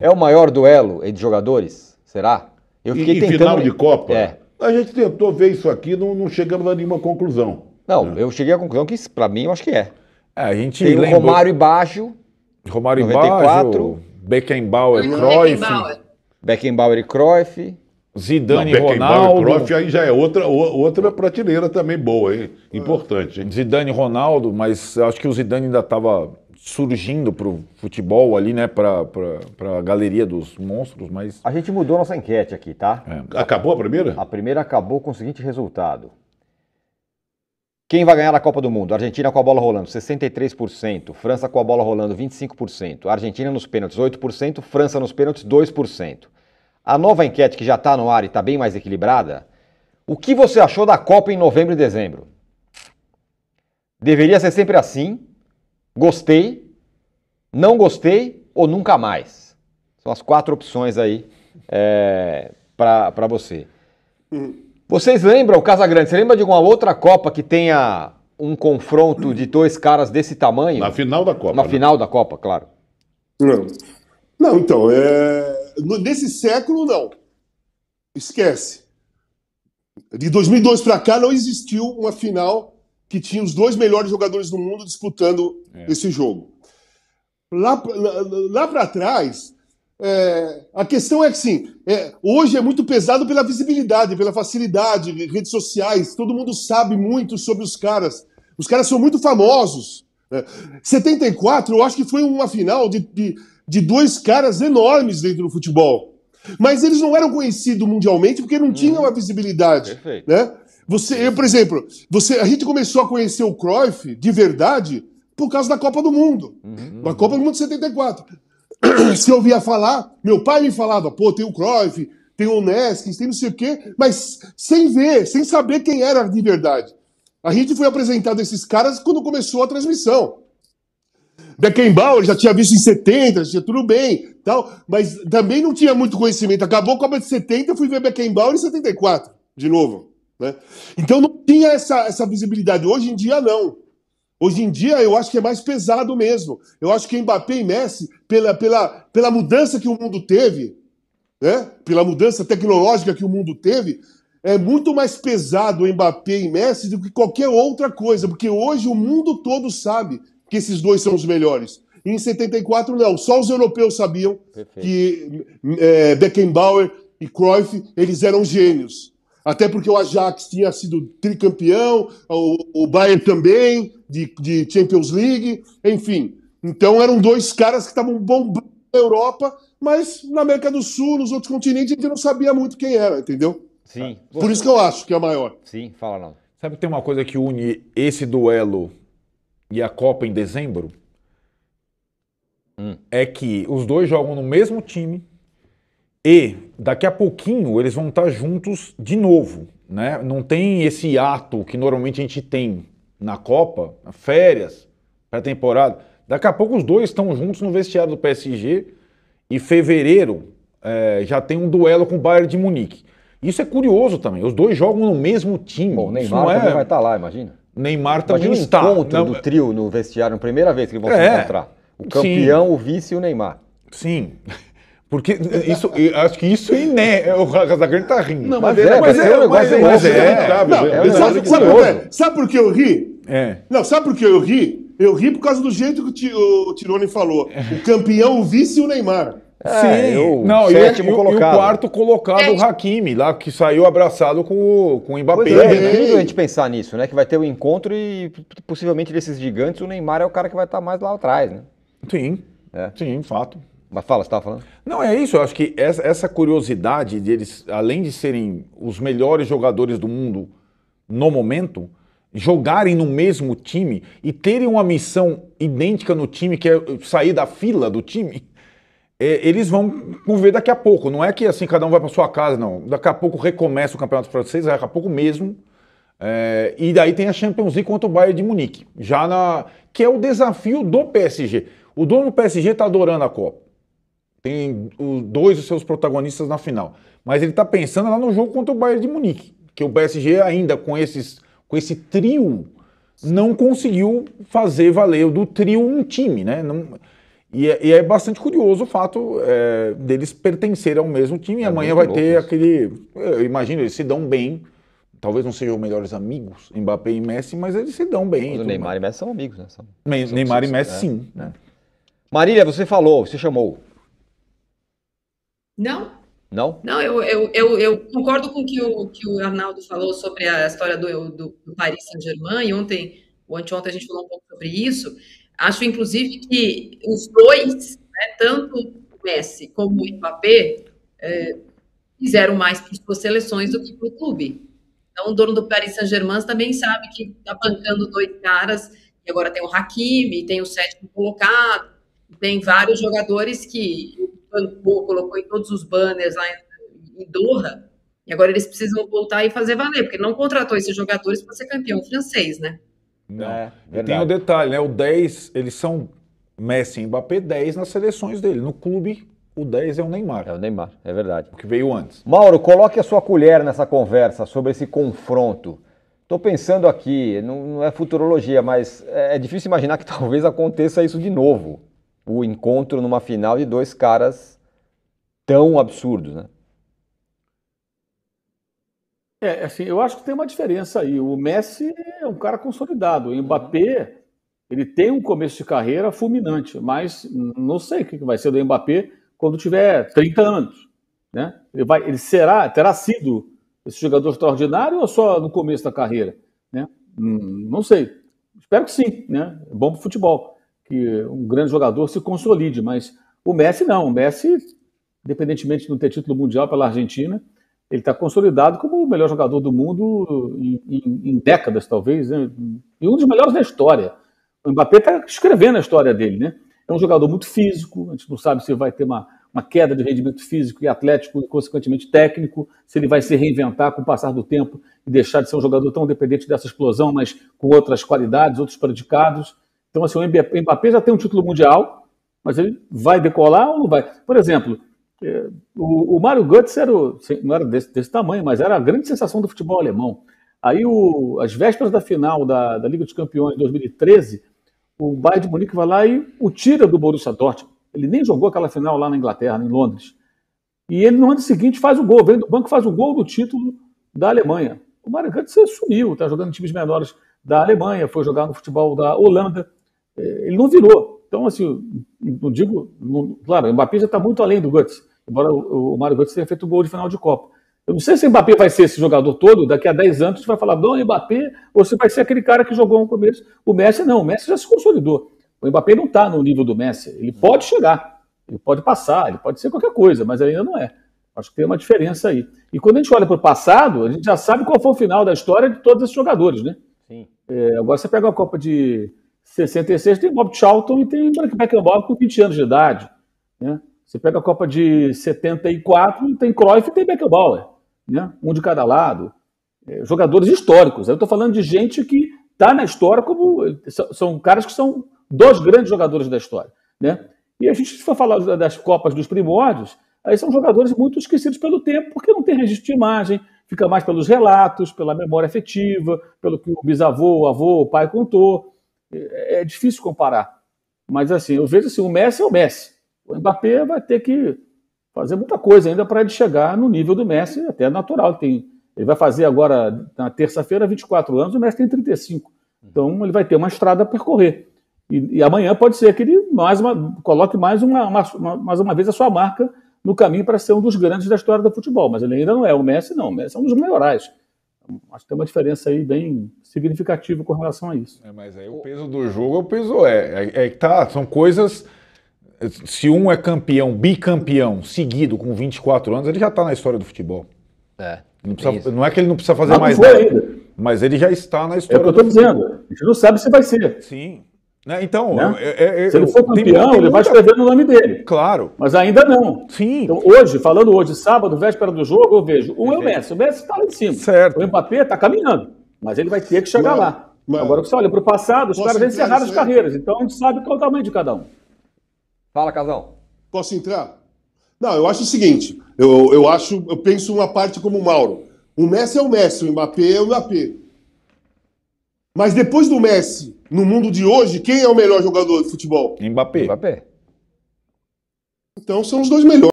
É o maior duelo entre jogadores? Será? Eu fiquei e, e tentando... final de Copa? É. A gente tentou ver isso aqui, não, não chegamos a nenhuma conclusão. Não, né? eu cheguei à conclusão que, para mim, eu acho que é. é a gente Tem lembrou... Romário e Baggio. Romário 94, e Baggio, Beckenbauer, Cruyff. Beckenbauer. Beckenbauer e Cruyff. Zidane não, e Ronaldo. Cruyff aí já é outra, outra prateleira também boa, hein? importante. Hein? Zidane e Ronaldo, mas acho que o Zidane ainda estava surgindo pro futebol ali, né? Pra, pra, pra galeria dos monstros, mas. A gente mudou nossa enquete aqui, tá? É. Acabou a primeira? A primeira acabou com o seguinte resultado. Quem vai ganhar a Copa do Mundo? Argentina com a bola rolando, 63%. França com a bola rolando, 25%. Argentina nos pênaltis, 8%. França nos pênaltis, 2%. A nova enquete que já está no ar e está bem mais equilibrada. O que você achou da Copa em novembro e dezembro? Deveria ser sempre assim. Gostei, não gostei ou nunca mais. São as quatro opções aí é, para você. Vocês lembram, Casagrande, você lembra de alguma outra Copa que tenha um confronto de dois caras desse tamanho? Na final da Copa. Na né? final da Copa, claro. Não, não então, é... nesse século não. Esquece. De 2002 para cá não existiu uma final que tinha os dois melhores jogadores do mundo disputando é. esse jogo lá, lá, lá para trás, é, a questão é que sim, é, hoje é muito pesado pela visibilidade, pela facilidade, redes sociais, todo mundo sabe muito sobre os caras. Os caras são muito famosos. Né? 74, eu acho que foi uma final de, de, de, dois caras enormes dentro do futebol. Mas eles não eram conhecidos mundialmente porque não tinham a uhum. visibilidade. Perfeito. Né? Você, eu, por exemplo, você, a gente começou a conhecer o Cruyff de verdade por causa da Copa do Mundo. Uhum. Da Copa do Mundo de 74. Se eu ouvia falar, meu pai me falava, pô, tem o Cruyff, tem o Neskins, tem não sei o quê, mas sem ver, sem saber quem era de verdade. A gente foi apresentado a esses caras quando começou a transmissão. Beckenbauer já tinha visto em 70, já tinha tudo bem, tal, mas também não tinha muito conhecimento. Acabou a Copa de 70, fui ver Beckenbauer em 74, de novo. Né? Então não tinha essa, essa visibilidade. Hoje em dia, não. Hoje em dia eu acho que é mais pesado mesmo. Eu acho que Mbappé e Messi, pela, pela, pela mudança que o mundo teve, né? pela mudança tecnológica que o mundo teve, é muito mais pesado o Mbappé e Messi do que qualquer outra coisa, porque hoje o mundo todo sabe que esses dois são os melhores. em 74, não, só os europeus sabiam Perfeito. que é, Beckenbauer e Cruyff eles eram gênios. Até porque o Ajax tinha sido tricampeão, o, o Bayern também, de, de Champions League, enfim. Então eram dois caras que estavam bombando na Europa, mas na América do Sul, nos outros continentes, a gente não sabia muito quem era, entendeu? Sim. Por você... isso que eu acho que é a maior. Sim, fala não. Sabe que tem uma coisa que une esse duelo e a Copa em dezembro? Hum. É que os dois jogam no mesmo time e daqui a pouquinho eles vão estar juntos de novo, né? Não tem esse ato que normalmente a gente tem na Copa, férias, pré-temporada. Daqui a pouco os dois estão juntos no vestiário do PSG e fevereiro é, já tem um duelo com o Bayern de Munique. Isso é curioso também. Os dois jogam no mesmo time. Bom, o Neymar é... vai estar tá lá, imagina. Neymar também imagina está. o encontro Não... do é trio no vestiário, primeira vez que eles vão é, se encontrar. O campeão, sim. o vice e o Neymar. Sim. Porque isso, acho que isso é iné. É, o Razagran tá rindo. Não, mas, mas é, é mas é, é, mas é, é mas é, é, sabe, sabe, sabe por que eu ri? É. Não, sabe por que eu ri? Eu ri por causa do jeito que o Tironi falou. O campeão, o vice e o Neymar. É, Sim, eu, não, sétimo e, colocado. e o quarto colocado, é. o Hakimi, lá que saiu abraçado com o, com o Mbappé. É, é, incrível a gente pensar nisso, né? Que vai ter o um encontro e possivelmente desses gigantes, o Neymar é o cara que vai estar tá mais lá atrás, né? Sim. É. Sim, fato. Mas fala, você estava falando? Não, é isso. Eu acho que essa curiosidade de eles, além de serem os melhores jogadores do mundo no momento, jogarem no mesmo time e terem uma missão idêntica no time, que é sair da fila do time, é, eles vão ver daqui a pouco. Não é que assim cada um vai para sua casa, não. Daqui a pouco recomeça o Campeonato Francês, daqui a pouco mesmo. É, e daí tem a Champions League contra o Bayern de Munique, já na que é o desafio do PSG. O dono do PSG está adorando a Copa tem os dois dos seus protagonistas na final. Mas ele está pensando lá no jogo contra o Bayern de Munique, que o PSG ainda com esses com esse trio não conseguiu fazer valer do trio um time, né? Não, e, é, e é, bastante curioso o fato é, deles pertencerem ao mesmo time. É e amanhã vai ter isso. aquele. Eu imagino, eles se dão bem. Talvez não sejam melhores amigos, Mbappé e Messi, mas eles se dão bem. Mas o Neymar e Messi são amigos, né? São, Neymar são, e Messi, é, sim. Né? Marília, você falou, você chamou. Não? Não? Não, eu, eu, eu, eu, concordo com o que o, que o Arnaldo falou sobre a história do, do, Paris Saint-Germain, e ontem, ou anteontem, a gente falou um pouco sobre isso. Acho, inclusive, que os dois, né, tanto o Messi como o Mbappé, é, fizeram mais para suas seleções do que para o clube. Então, o dono do Paris Saint-Germain também sabe que está bancando dois caras, e agora tem o Hakimi, tem o sétimo colocado, tem vários jogadores que bancou, colocou em todos os banners lá em, Doha, e agora eles precisam voltar e fazer valer, porque não contratou esses jogadores para ser campeão francês, né? Não. É, e tem o um detalhe, né? O 10, eles são Messi e Mbappé 10 nas seleções dele. No clube, o 10 é o Neymar. É o Neymar, é verdade. O que veio antes. Mauro, coloque a sua colher nessa conversa sobre esse confronto. Estou pensando aqui, não, não, é futurologia, mas é, é difícil imaginar que talvez aconteça isso de novo o encontro numa final de dois caras tão absurdos, né? É, assim, eu acho que tem uma diferença aí. O Messi é um cara consolidado. O Mbappé, uhum. ele tem um começo de carreira fulminante, mas não sei o que vai ser do Mbappé quando tiver 30 anos, né? Ele vai, ele será, terá sido esse jogador extraordinário ou só no começo da carreira, né? Hum, não sei. Espero que sim, né? É bom pro futebol que um grande jogador se consolide, mas o Messi não. O Messi, independentemente de não ter título mundial pela Argentina, ele está consolidado como o melhor jogador do mundo em, em, em décadas, talvez, né? e um dos melhores da história. O Mbappé está escrevendo a história dele, né? É um jogador muito físico, a gente não sabe se vai ter uma, uma queda de rendimento físico e atlético e, consequentemente, técnico, se ele vai se reinventar com o passar do tempo e deixar de ser um jogador tão dependente dessa explosão, mas com outras qualidades, outros predicados. Então, assim, o Mbappé já tem um título mundial, mas ele vai decolar ou não vai? Por exemplo, é, o, o Mário Götze era o, não era desse, desse, tamanho, mas era a grande sensação do futebol alemão. Aí, o, as vésperas da final da, da Liga dos Campeões de 2013, o Bayern de Munique vai lá e o tira do Borussia Dortmund. Ele nem jogou aquela final lá na Inglaterra, em Londres. E ele, no ano seguinte, faz o gol, vem do banco, faz o gol do título da Alemanha. O Mário Götze sumiu, está jogando em times menores da Alemanha, foi jogar no futebol da Holanda ele não virou. Então, assim, não digo. Não, claro, o Mbappé já está muito além do Guts, embora o, o Mário Guts tenha feito o gol de final de Copa. Eu não sei se o Mbappé vai ser esse jogador todo, daqui a 10 anos você vai falar, não, Mbappé, ou você vai ser aquele cara que jogou no começo. O Messi não, o Messi já se consolidou. O Mbappé não está no nível do Messi. Ele pode chegar, ele pode passar, ele pode ser qualquer coisa, mas ainda não é. Acho que tem uma diferença aí. E quando a gente olha para o passado, a gente já sabe qual foi o final da história de todos esses jogadores, né? Sim. É, agora você pega a Copa de 66 tem Bob Charlton e tem Beckenbauer é com 20 anos de idade. Né? Você pega a Copa de 74, tem Cruyff e tem Beckenbauer. Né? Um de cada lado. É, jogadores históricos. Eu estou falando de gente que está na história como... São, são caras que são dois grandes jogadores da história. Né? E a gente, se for falar das Copas dos Primórdios, aí são jogadores muito esquecidos pelo tempo, porque não tem registro de imagem, fica mais pelos relatos, pela memória afetiva, pelo que o bisavô, o avô, o pai contou. É, é difícil comparar. Mas assim, eu vejo assim, o Messi é o Messi. O Mbappé vai ter que fazer muita coisa ainda para ele chegar no nível do Messi, até natural. Ele, tem, ele vai fazer agora, na terça-feira, 24 anos, o Messi tem 35. Então ele vai ter uma estrada a percorrer. E, e amanhã pode ser que ele mais uma, coloque mais uma, uma, mais uma vez a sua marca no caminho para ser um dos grandes da história do futebol. Mas ele ainda não é o Messi, não. O Messi é um dos melhorais. Acho que tem uma diferença aí bem significativa com relação a isso. É, mas aí o peso do jogo é o peso é. É, é que é, tá, são coisas. Se um é campeão, bicampeão, seguido com 24 anos, ele já está na história do futebol. É. Não, precisa, não, é que ele não precisa fazer não, mais nada. Mas ele já está na história. É o que eu estou dizendo. A gente não sabe se vai ser. Sim. Né? Então, né? É, é, se ele for campeão, ele vai escrever no nome dele. Claro. Mas ainda não. Sim. Então, hoje, falando hoje, sábado, véspera do jogo, eu vejo um é o Messi. O Messi está lá em cima. Certo. O Mbappé está caminhando, mas ele vai ter que chegar lá. Mano, Agora, você olha para o passado, os caras encerraram as carreiras. Então, a gente sabe qual é o tamanho de cada um. Fala, Casal. Posso entrar? Não, eu acho o seguinte. Eu, eu acho, eu penso uma parte como o Mauro. O Messi é o Messi, o Mbappé é o Mbappé. Mas depois do Messi, no mundo de hoje, quem é o melhor jogador de futebol? Mbappé. Mbappé. Então são os dois melhores.